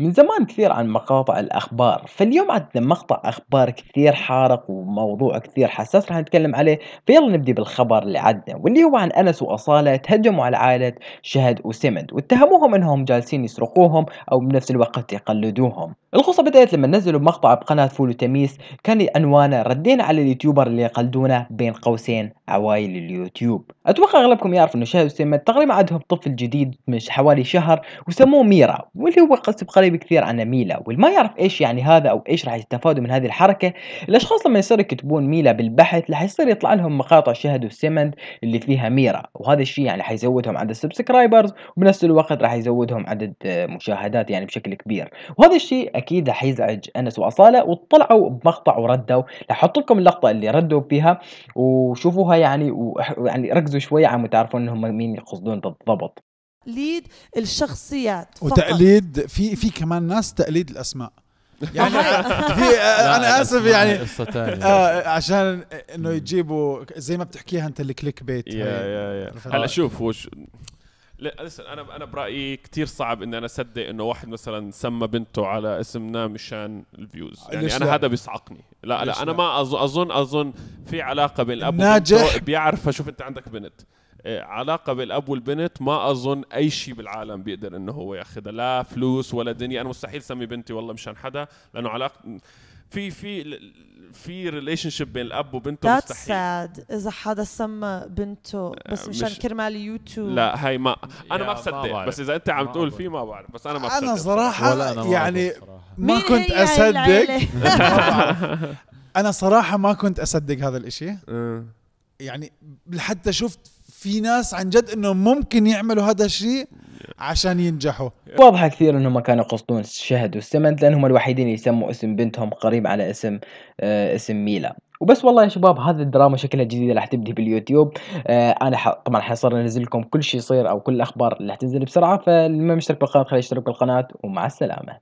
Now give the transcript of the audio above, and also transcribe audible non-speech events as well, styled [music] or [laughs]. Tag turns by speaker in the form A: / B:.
A: من زمان كثير عن مقاطع الأخبار فاليوم عندنا مقطع أخبار كثير حارق وموضوع كثير حساس راح نتكلم عليه فيلا نبدي بالخبر اللي عندنا واللي هو عن أنس وأصالة تهجموا على عائلة شهد وسمد واتهموهم أنهم جالسين يسرقوهم أو بنفس الوقت يقلدوهم القصة بدأت لما نزلوا مقطع بقناة فول وتميس كان عنوانه ردينا على اليوتيوبر اللي يقلدونه بين قوسين عوايل اليوتيوب أتوقع أغلبكم يعرف أنه شاهد وسيمة تقريبا عندهم طفل جديد من حوالي شهر وسموه ميرا واللي هو قصب قريب كثير عن ميلا والما يعرف إيش يعني هذا أو إيش راح يستفادوا من هذه الحركة الأشخاص لما يصيروا يكتبون ميلا بالبحث راح يصير يطلع لهم مقاطع شهد وسيمنت اللي فيها ميرا وهذا الشيء يعني حيزودهم عدد سبسكرايبرز وبنفس الوقت راح يزودهم عدد مشاهدات يعني بشكل كبير وهذا الشيء اكيد حيزعج انس واصاله وطلعوا بمقطع وردوا لحط لكم اللقطه اللي ردوا بها وشوفوها يعني ويعني ركزوا شوي عم تعرفون انهم مين يقصدون بالضبط
B: تقليد الشخصيات فقط.
A: وتقليد في في كمان ناس تقليد الاسماء يعني في انا اسف يعني آه
B: عشان انه يجيبوا زي ما بتحكيها انت الكليك بيت يا يا يا هلا شوف هو لا لسه انا انا برايي كثير صعب اني انا اصدق انه واحد مثلا سمى بنته على اسمنا مشان الفيوز يعني انا هذا بيصعقني لا لا انا ما اظن اظن في علاقه بين الاب والبنت بيعرف شوف انت عندك بنت علاقه بالاب والبنت ما اظن اي شيء بالعالم بيقدر انه هو ياخذها لا فلوس ولا دنيا انا مستحيل سمي بنتي والله مشان حدا لانه علاقه في في في ريليشن شيب بين الاب وبنته That's مستحيل ساد اذا حدا سمى بنته بس مشان مش كرمال يوتيوب لا هاي ما انا ما بصدق بس اذا انت عم تقول في ما بعرف بس انا ما بصدق انا صراحه ولا أنا يعني ما, كنت اصدق [laughs] [laughs] انا صراحه ما
A: كنت اصدق هذا
B: الاشي آه. يعني حتى شفت في ناس عن جد
A: انه ممكن يعملوا هذا الشيء عشان ينجحوا واضحه كثير انهم كانوا يقصدون الشهد والسمنت لانهم الوحيدين اللي يسموا اسم بنتهم قريب على اسم آه اسم ميلا وبس والله يا شباب هذه الدراما شكلها جديده راح تبدي باليوتيوب آه انا طبعا حصير انزل لكم كل شيء يصير او كل الاخبار اللي راح تنزل بسرعه فاللي ما مشترك بالقناه خليه يشترك بالقناه ومع السلامه